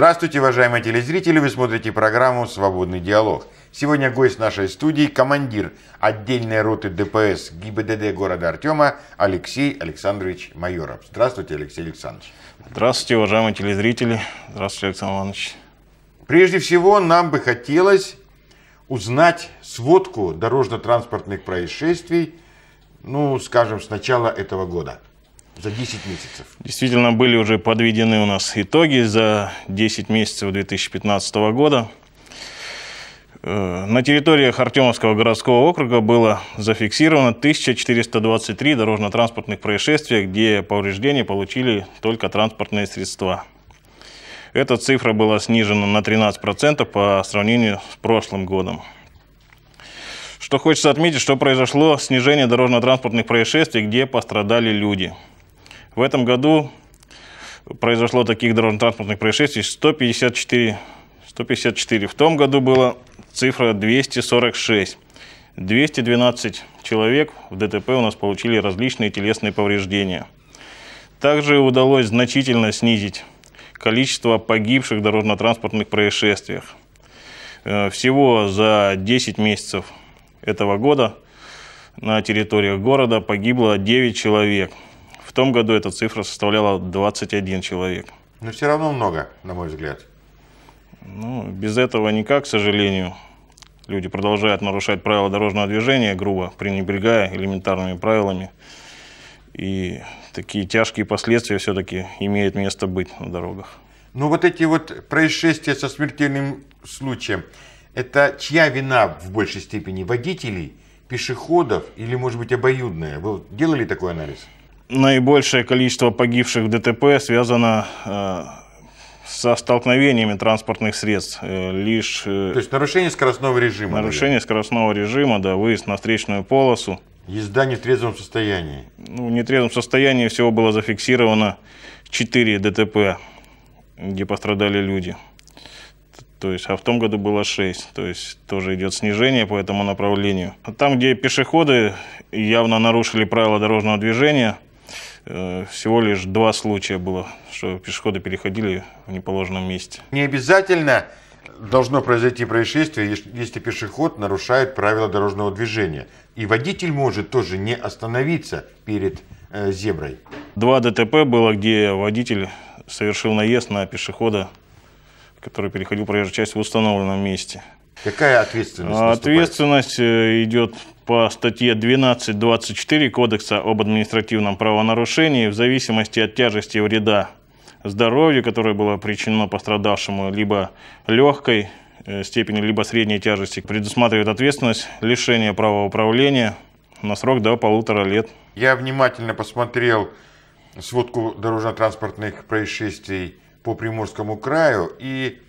Здравствуйте, уважаемые телезрители! Вы смотрите программу «Свободный диалог». Сегодня гость нашей студии – командир отдельной роты ДПС ГИБДД города Артема Алексей Александрович Майоров. Здравствуйте, Алексей Александрович. Здравствуйте, уважаемые телезрители. Здравствуйте, Александр Иванович. Прежде всего, нам бы хотелось узнать сводку дорожно-транспортных происшествий, ну, скажем, с начала этого года за 10 месяцев? Действительно, были уже подведены у нас итоги за 10 месяцев 2015 года. Э, на территориях Артемовского городского округа было зафиксировано 1423 дорожно-транспортных происшествия, где повреждения получили только транспортные средства. Эта цифра была снижена на 13% по сравнению с прошлым годом. Что хочется отметить, что произошло снижение дорожно-транспортных происшествий, где пострадали люди – в этом году произошло таких дорожно-транспортных происшествий 154. 154. В том году была цифра 246. 212 человек в ДТП у нас получили различные телесные повреждения. Также удалось значительно снизить количество погибших в дорожно-транспортных происшествиях. Э, всего за 10 месяцев этого года на территориях города погибло 9 человек – в том году эта цифра составляла 21 человек. Но все равно много, на мой взгляд. Ну, без этого никак, к сожалению. Люди продолжают нарушать правила дорожного движения грубо, пренебрегая элементарными правилами. И такие тяжкие последствия все-таки имеют место быть на дорогах. Ну вот эти вот происшествия со смертельным случаем, это чья вина в большей степени? Водителей, пешеходов или, может быть, обоюдная? Вы делали такой анализ? наибольшее количество погибших в ДТП связано э, со столкновениями транспортных средств. Э, лишь, э, То есть нарушение скоростного режима. Нарушение наверное. скоростного режима, да, выезд на встречную полосу. Езда не в трезвом состоянии. Ну, в нетрезвом состоянии всего было зафиксировано 4 ДТП, где пострадали люди. То есть, а в том году было 6. То есть тоже идет снижение по этому направлению. А там, где пешеходы явно нарушили правила дорожного движения – Э, всего лишь два случая было, что пешеходы переходили в неположенном месте. Не обязательно должно произойти происшествие, если пешеход нарушает правила дорожного движения. И водитель может тоже не остановиться перед э, зеброй. Два ДТП было, где водитель совершил наезд на пешехода, который переходил проезжую часть в установленном месте. Какая ответственность? Наступает? Ответственность э, идет по статье 12.24 Кодекса об административном правонарушении в зависимости от тяжести вреда здоровью, которое было причинено пострадавшему, либо легкой э, степени, либо средней тяжести, предусматривает ответственность лишения права управления на срок до полутора лет. Я внимательно посмотрел сводку дорожно-транспортных происшествий по Приморскому краю и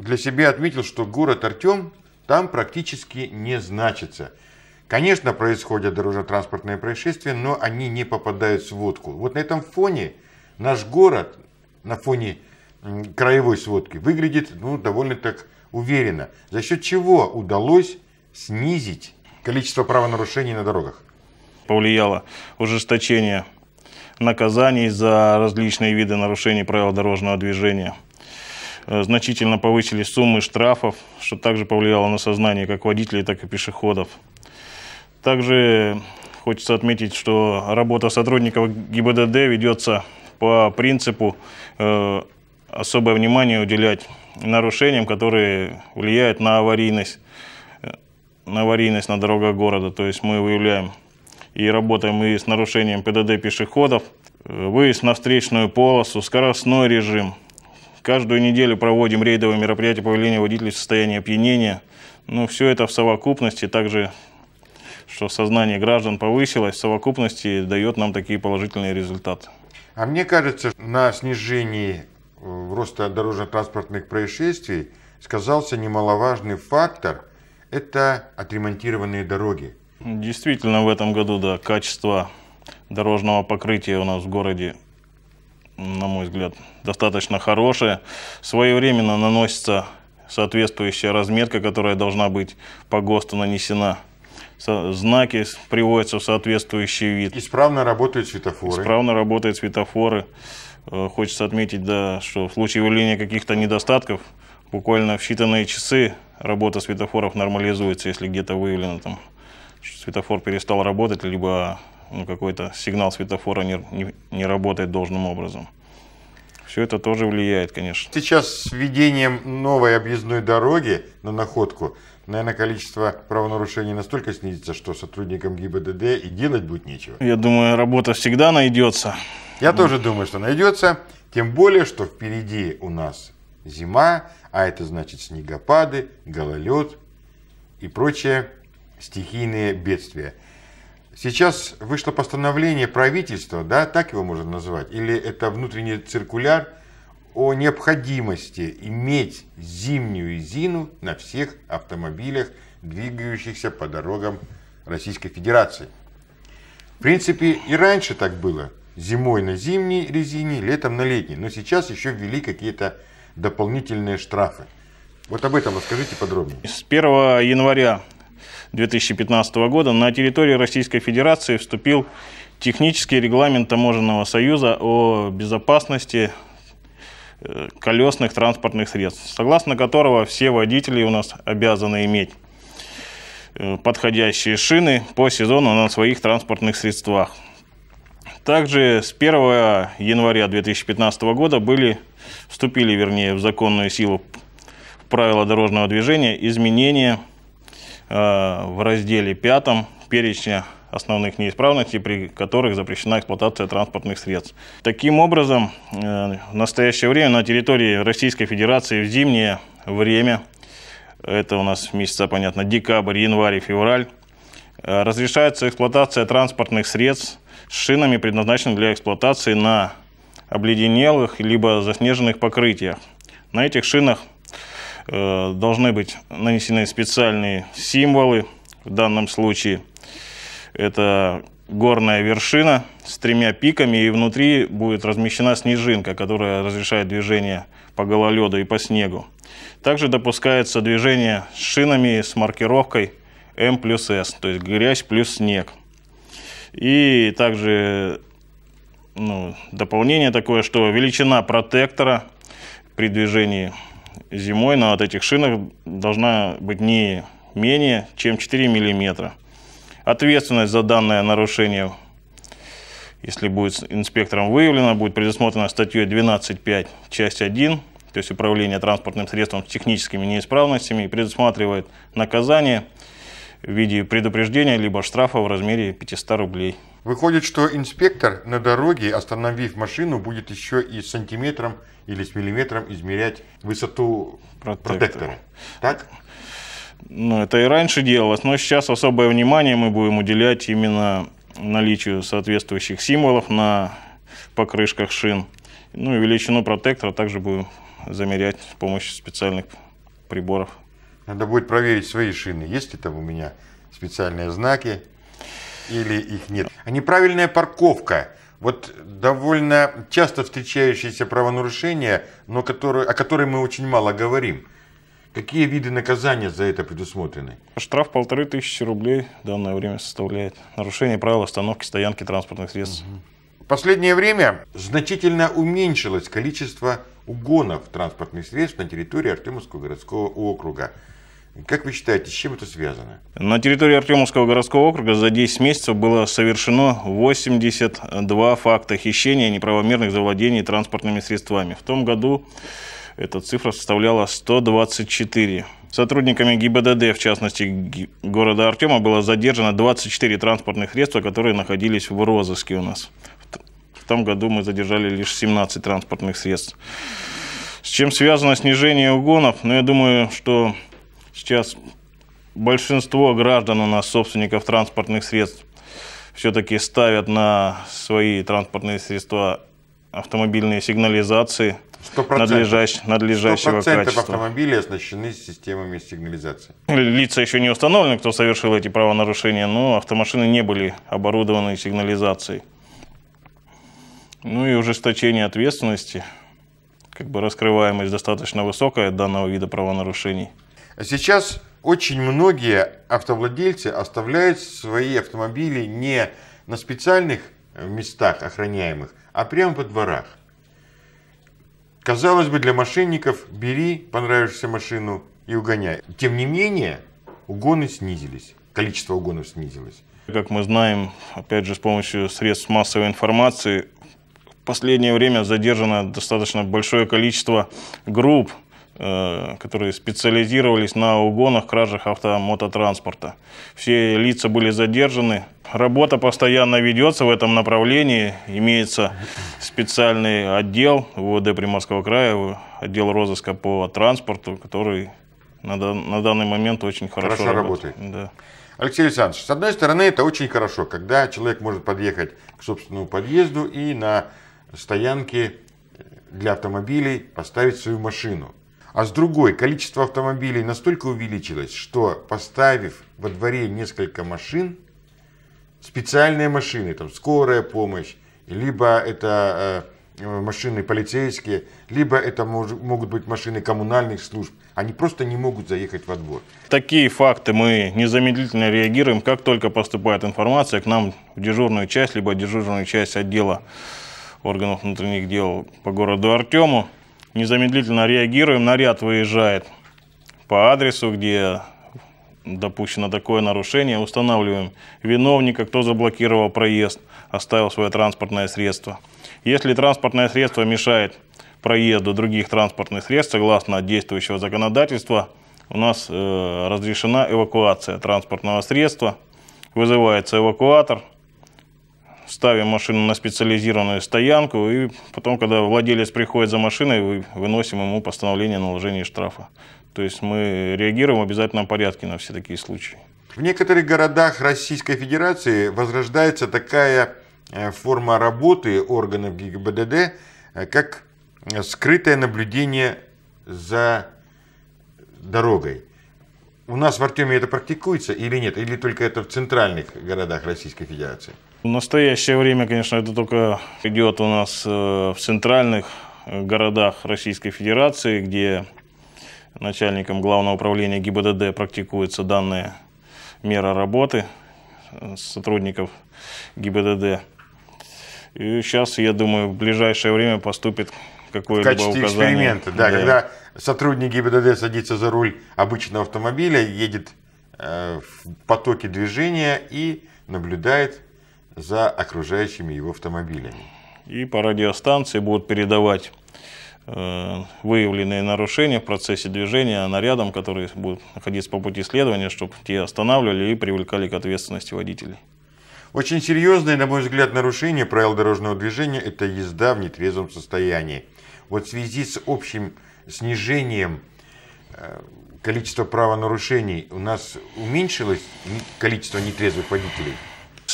для себя отметил, что город Артем там практически не значится – Конечно, происходят дорожно-транспортные происшествия, но они не попадают в сводку. Вот на этом фоне наш город, на фоне краевой сводки, выглядит ну, довольно так уверенно. За счет чего удалось снизить количество правонарушений на дорогах? Повлияло ужесточение наказаний за различные виды нарушений правил дорожного движения э, – значительно повысили суммы штрафов, что также повлияло на сознание как водителей, так и пешеходов. Также хочется отметить, что работа сотрудников ГИБДД ведется по принципу э, особое внимание уделять нарушениям, которые влияют на аварийность, э, на аварийность на дорогах города. То есть мы выявляем и работаем и с нарушением ПДД пешеходов, э, выезд на встречную полосу, скоростной режим. Каждую неделю проводим рейдовые мероприятия по выявлению водителей в состоянии опьянения. Но ну, все это в совокупности. Также что сознание граждан повысилось, в совокупности дает нам такие положительные результаты. А мне кажется, на снижении э, роста дорожно-транспортных происшествий сказался немаловажный фактор – это отремонтированные дороги. Действительно, в этом году да, качество дорожного покрытия у нас в городе, на мой взгляд, достаточно хорошее. Своевременно наносится соответствующая разметка, которая должна быть по ГОСТу нанесена знаки приводятся в соответствующий вид. Исправно работают светофоры. Исправно работают светофоры. Э, хочется отметить, да, что в случае выявления каких-то недостатков, буквально в считанные часы работа светофоров нормализуется, если где-то выявлено там, светофор перестал работать, либо ну, какой-то сигнал светофора не, не, не работает должным образом. Все это тоже влияет, конечно. Сейчас с введением новой объездной дороги на находку – наверное, количество правонарушений настолько снизится, что сотрудникам ГИБДД и делать будет нечего. Я думаю, работа всегда найдется. Я тоже думаю, что найдется. Тем более, что впереди у нас зима, а это значит снегопады, гололед и прочие стихийные бедствия. Сейчас вышло постановление правительства, да, так его можно назвать, или это внутренний циркуляр – о необходимости иметь зимнюю резину на всех автомобилях, двигающихся по дорогам Российской Федерации. В принципе, и раньше так было. Зимой на зимней резине, летом на летней. Но сейчас еще ввели какие-то дополнительные штрафы. Вот об этом расскажите подробнее. С 1 января 2015 года на территории Российской Федерации вступил технический регламент Таможенного союза о безопасности Э, колесных транспортных средств, согласно которого все водители у нас обязаны иметь э, подходящие шины по сезону на своих транспортных средствах. Также с 1 января 2015 года были, вступили, вернее, в законную силу правила дорожного движения изменения э, в разделе 5 перечня основных неисправностей, при которых запрещена эксплуатация транспортных средств. Таким образом, э, в настоящее время на территории Российской Федерации в зимнее время, это у нас месяца, понятно, декабрь, январь февраль, э, разрешается эксплуатация транспортных средств с шинами, предназначенными для эксплуатации на обледенелых либо заснеженных покрытиях. На этих шинах э, должны быть нанесены специальные символы в данном случае – это горная вершина с тремя пиками, и внутри будет размещена снежинка, которая разрешает движение по гололеду и по снегу. Также допускается движение с шинами с маркировкой M плюс S, то есть грязь плюс снег. И также ну, дополнение такое, что величина протектора при движении зимой на вот этих шинах должна быть не менее чем 4 миллиметра. Ответственность за данное нарушение, если будет инспектором выявлено, будет предусмотрена статьей 12.5, часть 1, то есть управление транспортным средством с техническими неисправностями, и предусматривает наказание в виде предупреждения либо штрафа в размере 500 рублей. Выходит, что инспектор на дороге, остановив машину, будет еще и сантиметром или с миллиметром измерять высоту протектора. протектора. Так? Ну, это и раньше делалось, но сейчас особое внимание мы будем уделять именно наличию соответствующих символов на покрышках шин. Ну и величину протектора также будем замерять с помощью специальных приборов. Надо будет проверить свои шины, есть ли там у меня специальные знаки или их нет. А неправильная парковка. Вот довольно часто встречающееся правонарушение, но которое, о которой мы очень мало говорим – Какие виды наказания за это предусмотрены? Штраф полторы тысячи рублей в данное время составляет. Нарушение правил остановки стоянки транспортных средств. Угу. В последнее время значительно уменьшилось количество угонов транспортных средств на территории Артемовского городского округа. Как вы считаете, с чем это связано? На территории Артемовского городского округа за 10 месяцев было совершено 82 факта хищения неправомерных завладений транспортными средствами. В том году эта цифра составляла 124. Сотрудниками ГИБДД, в частности города Артема, было задержано 24 транспортных средства, которые находились в розыске у нас. В том году мы задержали лишь 17 транспортных средств. С чем связано снижение угонов? Ну, я думаю, что сейчас большинство граждан у нас, собственников транспортных средств, все-таки ставят на свои транспортные средства автомобильные сигнализации надлежащ, надлежащего 100% качества. автомобилей оснащены системами сигнализации. Э, лица еще не установлены, кто совершил эти правонарушения, но автомашины не были оборудованы сигнализацией. Ну и ужесточение ответственности. Как бы раскрываемость достаточно высокая данного вида правонарушений. А сейчас очень многие автовладельцы оставляют свои автомобили не на специальных местах охраняемых, а прямо во дворах. Казалось бы, для мошенников бери понравившуюся машину и угоняй. Тем не менее, угоны снизились, количество угонов снизилось. Как мы знаем, опять же, с помощью средств массовой информации в последнее время задержано достаточно большое количество групп, Э, которые специализировались на угонах, кражах автомототранспорта. Все лица были задержаны. Работа постоянно ведется в этом направлении. Имеется специальный отдел ВВД Приморского края, отдел розыска по транспорту, который на, на данный момент очень хорошо, хорошо работает. работает. Да. Алексей Александрович, с одной стороны, это очень хорошо, когда человек может подъехать к собственному подъезду и на стоянке для автомобилей поставить свою машину. А с другой, количество автомобилей настолько увеличилось, что поставив во дворе несколько машин, специальные машины, там скорая помощь, либо это э, э, машины полицейские, либо это мож, могут быть машины коммунальных служб. Они просто не могут заехать во двор. Такие факты мы незамедлительно реагируем, как только поступает информация к нам в дежурную часть, либо дежурную часть отдела органов внутренних дел по городу Артему. Незамедлительно реагируем, наряд выезжает по адресу, где допущено такое нарушение, устанавливаем виновника, кто заблокировал проезд, оставил свое транспортное средство. Если транспортное средство мешает проезду других транспортных средств, согласно действующего законодательства, у нас э, разрешена эвакуация транспортного средства, вызывается эвакуатор – ставим машину на специализированную стоянку, и потом, когда владелец приходит за машиной, выносим ему постановление о наложении штрафа. То есть мы реагируем в обязательном порядке на все такие случаи. В некоторых городах Российской Федерации возрождается такая э, форма работы органов ГИБДД, э, как э, скрытое наблюдение за дорогой. У нас в Артеме это практикуется или нет? Или только это в центральных городах Российской Федерации? В настоящее время, конечно, это только идет у нас э, в центральных э, городах Российской Федерации, где начальником Главного управления ГИБДД практикуются данные мера работы э, сотрудников ГИБДД. И сейчас, я думаю, в ближайшее время поступит какое-либо указание. эксперимента, да, да, когда сотрудник ГИБДД садится за руль обычного автомобиля, едет э, в потоке движения и наблюдает за окружающими его автомобилями. И по радиостанции будут передавать э, выявленные нарушения в процессе движения нарядам, которые будут находиться по пути следования, чтобы те останавливали и привлекали к ответственности водителей. Очень серьезное, на мой взгляд, нарушение правил дорожного движения – это езда в нетрезвом состоянии. Вот в связи с общим снижением э, количества правонарушений у нас уменьшилось количество нетрезвых водителей –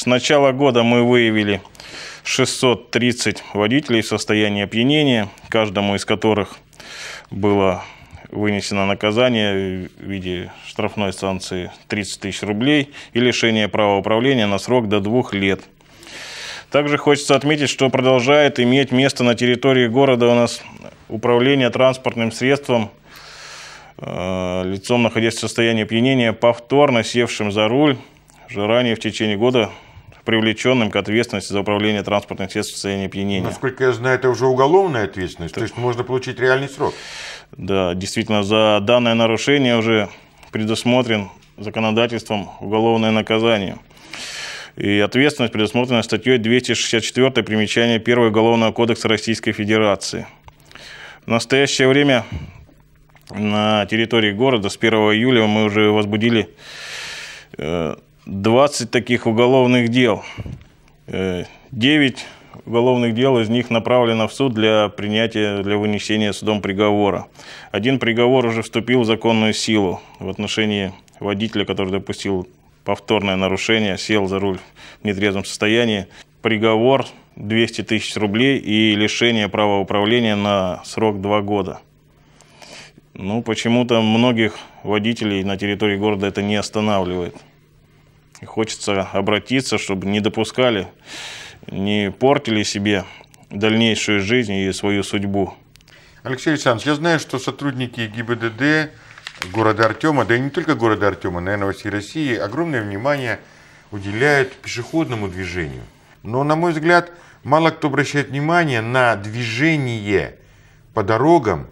с начала года мы выявили 630 водителей в состоянии опьянения, каждому из которых было вынесено наказание в виде штрафной санкции 30 тысяч рублей и лишение права управления на срок до двух лет. Также хочется отметить, что продолжает иметь место на территории города у нас управление транспортным средством э, лицом, находясь в состоянии опьянения, повторно севшим за руль, же ранее в течение года привлеченным к ответственности за управление транспортным средством в состоянии опьянения. Насколько я знаю, это уже уголовная ответственность, так. то есть можно получить реальный срок. Да, действительно, за данное нарушение уже предусмотрен законодательством уголовное наказание. И ответственность предусмотрена статьей 264 примечания 1 Уголовного кодекса Российской Федерации. В настоящее время на территории города с 1 июля мы уже возбудили э, 20 таких уголовных дел. 9 э, уголовных дел из них направлено в суд для принятия, для вынесения судом приговора. Один приговор уже вступил в законную силу в отношении водителя, который допустил повторное нарушение, сел за руль в нетрезвом состоянии. Приговор 200 тысяч рублей и лишение права управления на срок 2 года. Ну, почему-то многих водителей на территории города это не останавливает хочется обратиться, чтобы не допускали, не портили себе дальнейшую жизнь и свою судьбу. Алексей Александрович, я знаю, что сотрудники ГИБДД города Артема, да и не только города Артема, наверное, во всей России, огромное внимание уделяют пешеходному движению. Но, на мой взгляд, мало кто обращает внимание на движение по дорогам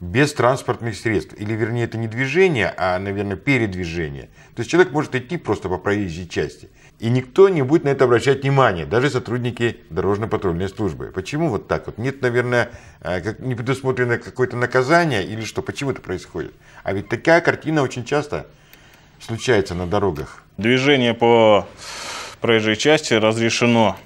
без транспортных средств. Или вернее, это не движение, а, наверное, передвижение. То есть человек может идти просто по проезжей части. И никто не будет на это обращать внимание, даже сотрудники дорожно-патрульной службы. Почему вот так вот? Нет, наверное, а, как, не предусмотрено какое-то наказание или что? Почему это происходит? А ведь такая картина очень часто случается на дорогах. Движение по проезжей части разрешено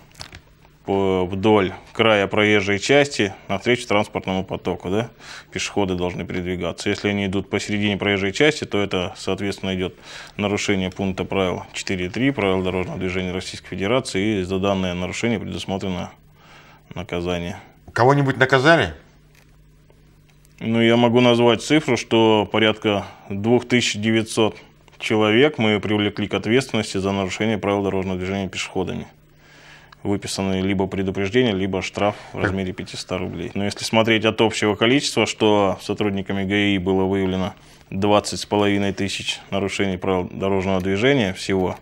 вдоль края проезжей части навстречу транспортному потоку. Да? Пешеходы должны передвигаться. Если они идут посередине проезжей части, то это, соответственно, идет нарушение пункта правил 4.3 правил дорожного движения Российской Федерации. И за данное нарушение предусмотрено наказание. Кого-нибудь наказали? Ну, я могу назвать цифру, что порядка 2900 человек мы привлекли к ответственности за нарушение правил дорожного движения пешеходами выписаны либо предупреждение, либо штраф в размере 500 рублей. Но если смотреть от общего количества, что сотрудниками ГАИ было выявлено 20 с половиной тысяч нарушений правил дорожного движения всего,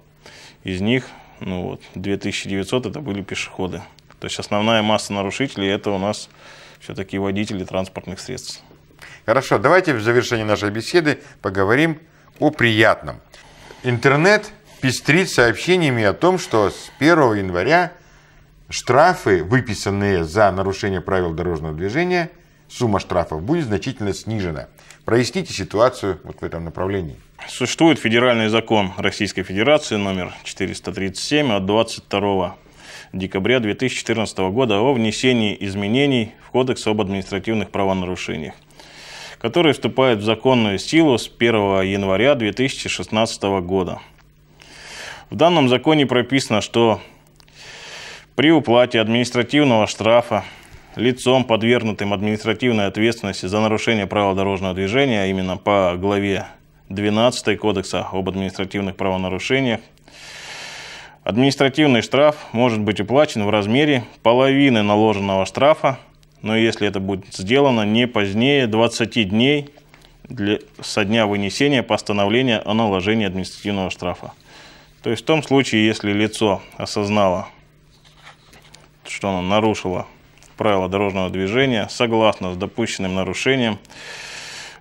из них ну вот, 2900 это были пешеходы. То есть основная масса нарушителей это у нас все-таки водители транспортных средств. Хорошо, давайте в завершении нашей беседы поговорим о приятном. Интернет пестрит сообщениями о том, что с 1 января штрафы, выписанные за нарушение правил дорожного движения, сумма штрафов будет значительно снижена. Проясните ситуацию вот в этом направлении. Существует федеральный закон Российской Федерации номер 437 от 22 декабря 2014 года о внесении изменений в Кодекс об административных правонарушениях, который вступает в законную силу с 1 января 2016 года. В данном законе прописано, что при уплате административного штрафа лицом, подвергнутым административной ответственности за нарушение правил дорожного движения, именно по главе 12 Кодекса об административных правонарушениях, административный штраф может быть уплачен в размере половины наложенного штрафа, но если это будет сделано не позднее 20 дней для, со дня вынесения постановления о наложении административного штрафа. То есть в том случае, если лицо осознало что она нарушила правила дорожного движения согласно с допущенным нарушением.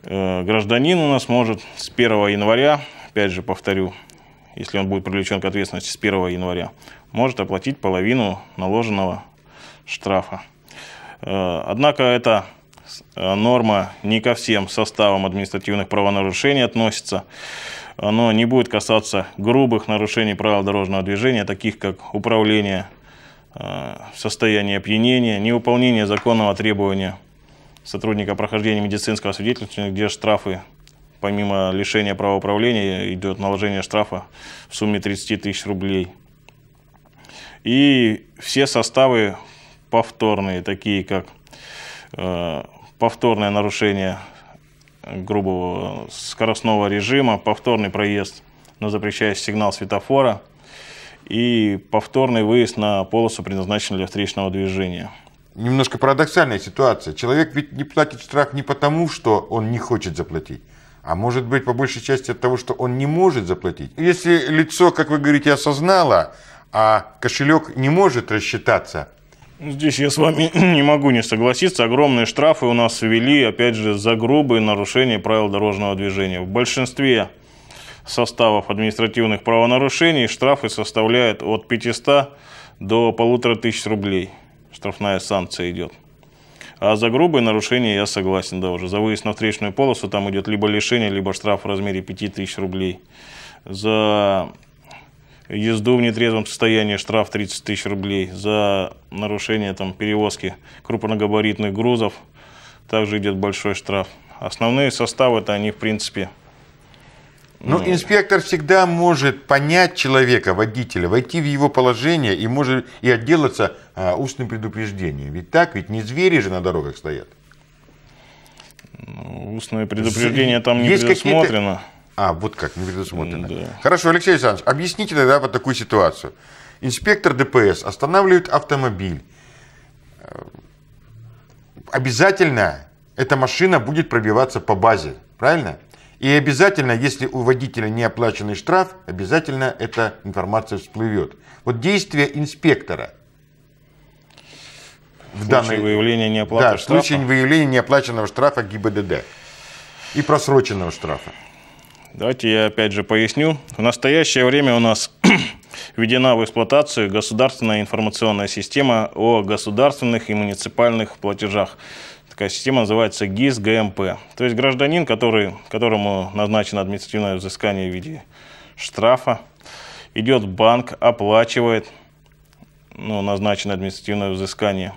Э, гражданин у нас может с 1 января, опять же повторю, если он будет привлечен к ответственности с 1 января, может оплатить половину наложенного штрафа. Э, однако эта э, норма не ко всем составам административных правонарушений относится. Оно не будет касаться грубых нарушений правил дорожного движения, таких как управление Э, состояние опьянения, невыполнение законного требования сотрудника прохождения медицинского свидетельства, где штрафы, помимо лишения права управления, идет наложение штрафа в сумме 30 тысяч рублей. И все составы повторные, такие как э, повторное нарушение грубого скоростного режима, повторный проезд на запрещающий сигнал светофора – и повторный выезд на полосу, предназначенную для встречного движения. Немножко парадоксальная ситуация. Человек ведь не платит штраф не потому, что он не хочет заплатить, а может быть по большей части от того, что он не может заплатить. Если лицо, как вы говорите, осознало, а кошелек не может рассчитаться, ну, Здесь я с вами не могу не согласиться. Огромные штрафы у нас ввели, опять же, за грубые нарушения правил дорожного движения. В большинстве составов административных правонарушений штрафы составляют от 500 до 1500 рублей. Штрафная санкция идет. А за грубые нарушения я согласен, да, уже. За выезд на встречную полосу там идет либо лишение, либо штраф в размере 5000 рублей. За езду в нетрезвом состоянии штраф 30 тысяч рублей. За нарушение там, перевозки крупногабаритных грузов также идет большой штраф. Основные составы это они, в принципе, ну, ну, инспектор всегда может понять человека, водителя, войти в его положение и может и отделаться а, устным предупреждением. Ведь так, ведь не звери же на дорогах стоят. Ну, устное предупреждение там не Есть предусмотрено. А, вот как, не предусмотрено. Да. Хорошо, Алексей Александрович, объясните тогда вот такую ситуацию. Инспектор ДПС останавливает автомобиль. Э, обязательно эта машина будет пробиваться по базе, правильно? И обязательно, если у водителя не оплаченный штраф, обязательно эта информация всплывет. Вот действие инспектора. В, в данной, выявления неоплаты да, штрафа. в случае выявления неоплаченного штрафа ГИБДД и просроченного штрафа. Давайте я опять же поясню. В настоящее время у нас введена в эксплуатацию государственная информационная система о государственных и муниципальных платежах. Такая система называется ГИС ГМП. То есть гражданин, который, которому назначено административное взыскание в виде штрафа, идет в банк, оплачивает ну, назначено административное взыскание.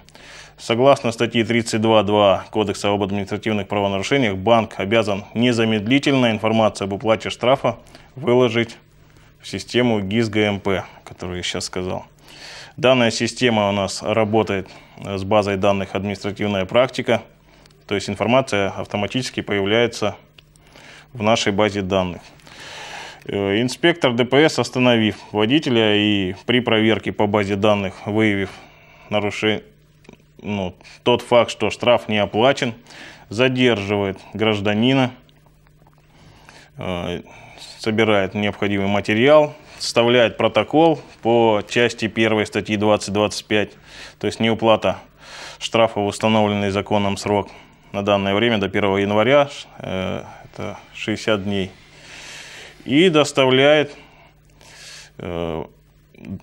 Согласно статье 32.2 Кодекса об административных правонарушениях, банк обязан незамедлительно информацию об уплате штрафа выложить в систему ГИС ГМП, которую я сейчас сказал. Данная система у нас работает с базой данных административная практика, то есть информация автоматически появляется в нашей базе данных. Э, инспектор ДПС, остановив водителя и при проверке по базе данных, выявив нарушение, ну, тот факт, что штраф не оплачен, задерживает гражданина, э, собирает необходимый материал, составляет протокол по части 1 статьи 20.25, то есть неуплата штрафа в установленный законом срок на данное время до 1 января, э, это 60 дней, и доставляет э,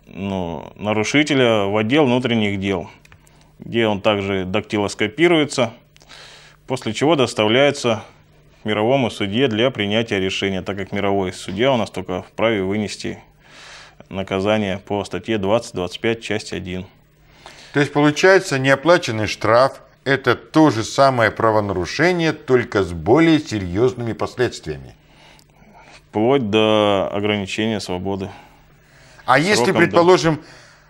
ну, нарушителя в отдел внутренних дел, где он также дактилоскопируется, после чего доставляется мировому суде для принятия решения, так как мировой судья у нас только вправе вынести наказание по статье 20.25, часть 1. То есть получается неоплаченный штраф – это то же самое правонарушение, только с более серьезными последствиями. Вплоть до ограничения свободы. А если, предположим, до...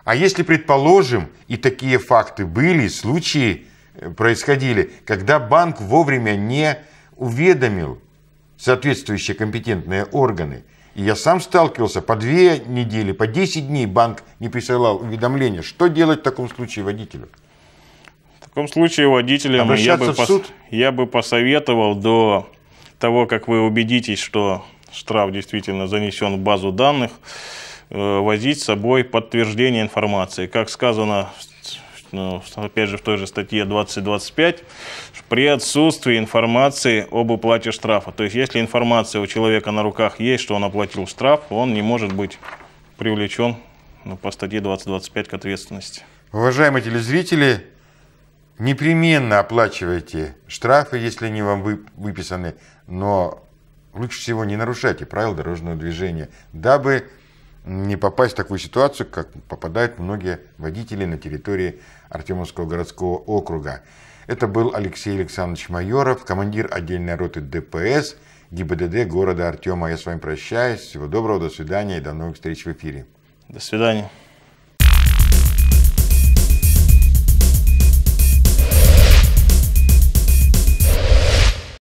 а если, предположим, и такие факты были, случаи э, происходили, когда банк вовремя не уведомил соответствующие компетентные органы. И я сам сталкивался, по две недели, по 10 дней банк не присылал уведомления. Что делать в таком случае водителю? В таком случае водителям я бы, суд. я бы посоветовал до того, как вы убедитесь, что штраф действительно занесен в базу данных, э, возить с собой подтверждение информации. Как сказано в ну, опять же в той же статье 2025, при отсутствии информации об уплате штрафа. То есть если информация у человека на руках есть, что он оплатил штраф, он не может быть привлечен ну, по статье 2025 к ответственности. Уважаемые телезрители, непременно оплачивайте штрафы, если они вам выписаны, но лучше всего не нарушайте правила дорожного движения, дабы не попасть в такую ситуацию, как попадают многие водители на территории Артемовского городского округа. Это был Алексей Александрович Майоров, командир отдельной роты ДПС ГИБДД города Артема. Я с вами прощаюсь. Всего доброго, до свидания и до новых встреч в эфире. До свидания.